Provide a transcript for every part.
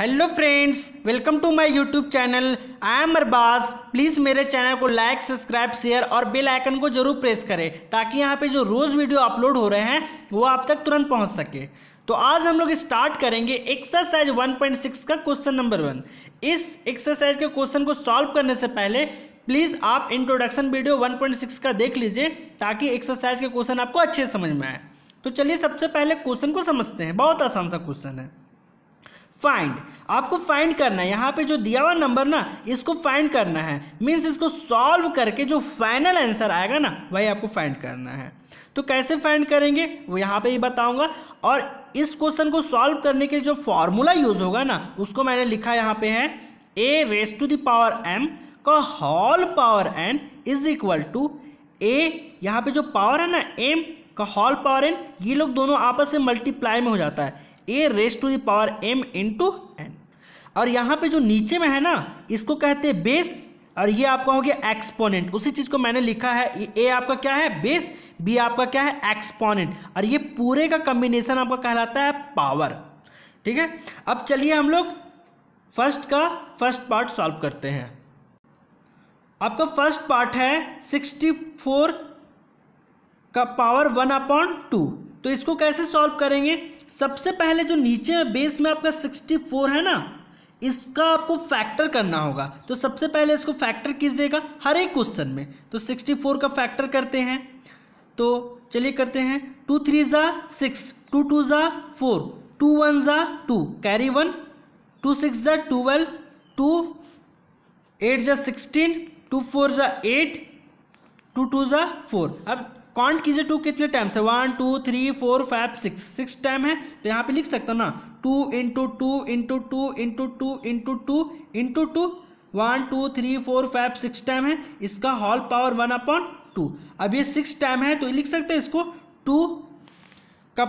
hello friends welcome to my YouTube channel I am Arbaz please मेरे channel को like subscribe share और bell icon को जरूर press करें ताकि यहाँ पे जो रोज़ वीडियो अपलोड हो रहे हैं वो आप तक तुरंत पहुँच सके तो आज हम लोग स्टार्ट करेंगे एक्सरसाइज 1.6 का क्वेश्चन नंबर वन इस एक्सरसाइज के क्वेश्चन को सॉल्व करने से पहले प्लीज़ आप इंट्रोडक्शन वीडियो वन का देख लीजिए ताकि एक्सरसाइज के क्वेश्चन आपको अच्छे समझ में आए तो चलिए सबसे पहले क्वेश्चन को समझते हैं बहुत आसान सा क्वेश्चन है फाइंड आपको फाइंड करना है यहाँ पे जो दिया हुआ नंबर ना इसको फाइंड करना है मीन्स इसको सॉल्व करके जो फाइनल आंसर आएगा ना वही आपको फाइंड करना है तो कैसे फाइंड करेंगे वो यहाँ पे ही बताऊंगा और इस क्वेश्चन को सॉल्व करने के जो फॉर्मूला यूज होगा ना उसको मैंने लिखा यहाँ पे है a raise to the power m का whole power n is equal to a यहाँ पे जो पावर है ना एम का हॉल पावर एन ये लोग दोनों आपस में मल्टीप्लाई में हो जाता है a raise to the power m into n और यहाँ पे जो नीचे में है ना इसको कहते हैं बेस और ये आपका हो गया एक्सपोनेंट उसी चीज़ को मैंने लिखा है ए आपका क्या है बेस बी आपका क्या है एक्सपोनेंट और ये पूरे का कम्बिनेशन आपका कहलाता है पावर ठीक है अब चलिए हम लोग फर्स्ट का फर्स्ट पार्ट सॉल्व करते हैं आपका फर्स्ट पार्ट है सिक्सटी फोर का पावर वन अपॉन टू तो इसको कैसे सॉल्व करेंगे सबसे पहले जो नीचे में बेस में आपका सिक्सटी फोर है ना इसका आपको फैक्टर करना होगा तो सबसे पहले इसको फैक्टर कीजिएगा हर एक क्वेश्चन में तो सिक्सटी फोर का फैक्टर करते हैं तो चलिए करते हैं टू थ्री ज़ा सिक्स टू टू ज़ा फोर टू वन ज़ा two carry one two six ज़ा ट्वेल्व टू एट ज़ा सिक्सटीन टू फोर ज़ा एट टू टू ज़ा फोर अब काउंट कीजिए टू कितने टाइम्स है one two three four five six six time है तो यहाँ पे लिख सकता ना two into two into two into two into two into two one two three four five six time है इसका whole power one upon two अब ये सिक्स टाइम है तो लिख सकते हैं इसको टू का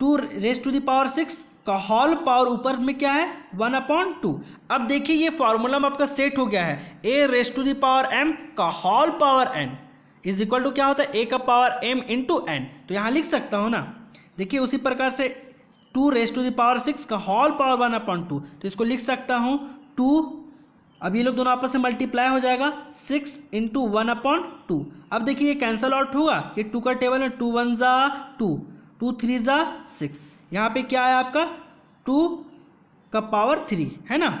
two raise to the power six का हॉल पावर ऊपर में क्या है वन अपॉन टू अब देखिए ये फॉर्मूला में आपका सेट हो गया है a raise to the power m का whole power n is equal to क्या होता है ए का पावर एम इंटू एन तो यहाँ लिख सकता हूँ ना देखिए उसी प्रकार से two raise to the power six का whole power one upon two तो इसको लिख सकता हूँ टू अब ये लोग दोनों आपस में मल्टीप्लाई हो जाएगा six into one upon two अब देखिए ये कैंसिल आउट होगा ये टू का टेबल है टू वन ज़ा टू टू थ्री ज़ा सिक्स यहाँ पे क्या है आपका टू का पावर थ्री है ना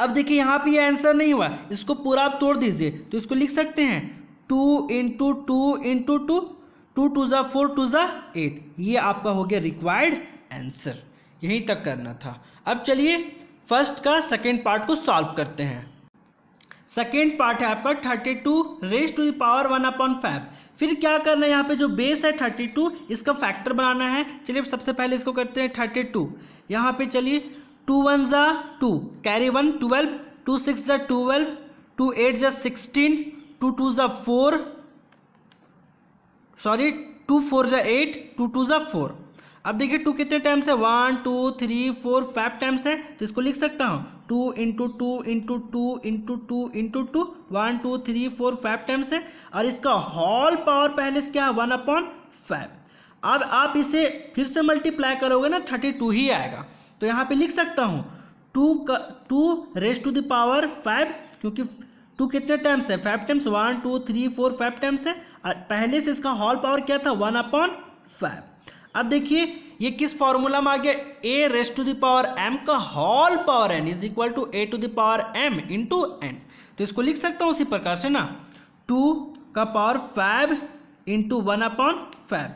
अब देखिए यहाँ पे ये आंसर नहीं हुआ इसको पूरा आप तोड़ दीजिए तो इसको लिख सकते हैं two into two into two two two ज़ा फोर टू ज़ा एट ये आपका हो गया रिक्वायर्ड आंसर यहीं तक करना था अब चलिए फर्स्ट का सेकेंड पार्ट को सॉल्व करते हैं सेकेंड पार्ट है आपका thirty two raise to the power one upon five फिर क्या करना है यहाँ पे जो बेस है थर्टी टू इसका फैक्टर बनाना है चलिए सबसे पहले इसको करते हैं थर्टी टू यहाँ पे चलिए टू वन ज़ा two carry one twelve two six ज़ा ट्वेल्व टू एट ज़ा सिक्सटीन टू टू ज फोर सॉरी टू फोर ज एट टू टू ज फोर अब देखिए टू कितने टाइम्स है one two three four five times है तो इसको लिख सकता हूँ two into two into two into two into two one two three four five times है और इसका हॉल पावर पहले से क्या है वन अपॉन फाइव अब आप इसे फिर से मल्टीप्लाई करोगे ना थर्टी टू ही आएगा तो यहाँ पे लिख सकता हूँ टू का two raise to the power five क्योंकि टू कितने टाइम्स है five times one two three four five times है और पहले से इसका हॉल पावर क्या था वन अपॉन फाइव अब देखिए ये किस फॉर्मूला में आ गया a raise to the power m का whole power n is equal to a to the power m into n तो इसको लिख सकता हूँ उसी प्रकार से ना टू का power five into one upon five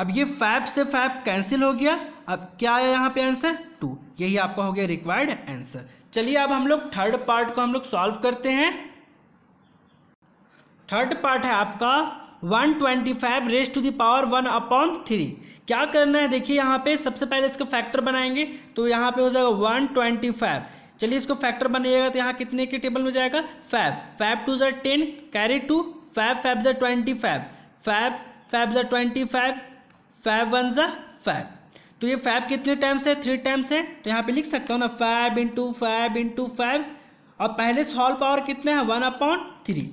अब ये फाइव से फाइव कैंसिल हो गया अब क्या आया यहाँ पे आंसर टू यही आपका हो गया रिक्वायर्ड आंसर चलिए अब हम लोग थर्ड पार्ट को हम लोग सॉल्व करते हैं थर्ड पार्ट है आपका 125 twenty five raise to the power one upon three क्या करना है देखिए यहाँ पे सबसे पहले इसका फैक्टर बनाएंगे तो यहाँ पे हो जाएगा 125 ट्वेंटी फाइव चलिए इसको फैक्टर बनाइएगा तो यहाँ कितने के टेबल में जाएगा फाइव फाइव टू ज़र ten carry two five five ज़र ट्वेंटी फाइव फाइव फाइव ज़र ट्वेंटी फाइव फाइव वन जर फाइव तो ये फाइव कितने टाइम्स है थ्री टाइम्स है तो यहाँ पे लिख सकता हूँ ना five into five into five और पहले सॉल पावर कितने हैं वन अपॉन थ्री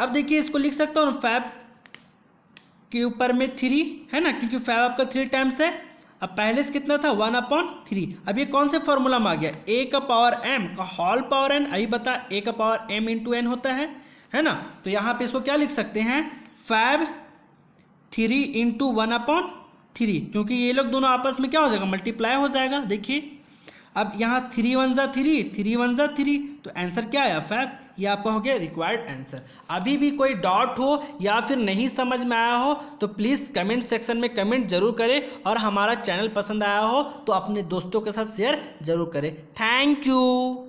अब देखिए इसको लिख सकता हूँ फाइव के ऊपर में थ्री है ना क्योंकि फाइव आपका थ्री टाइम्स है अब पहले से कितना था वन अपॉन थ्री अब ये कौन से फॉर्मूला में आ गया ए का पावर एम का हॉल पावर एन अभी बता ए का पावर एम इंटू एन होता है है ना तो यहाँ पे इसको क्या लिख सकते हैं five three into one upon three क्योंकि ये लोग दोनों आपस में क्या हो जाएगा मल्टीप्लाई हो जाएगा देखिए अब यहाँ थ्री वन ज़ा थ्री थ्री वन ज़ा थ्री तो आंसर क्या आया फाइव ये आपका हो गया रिक्वायर्ड आंसर अभी भी कोई डाउट हो या फिर नहीं समझ में आया हो तो प्लीज़ कमेंट सेक्शन में कमेंट जरूर करें और हमारा चैनल पसंद आया हो तो अपने दोस्तों के साथ शेयर जरूर करें थैंक यू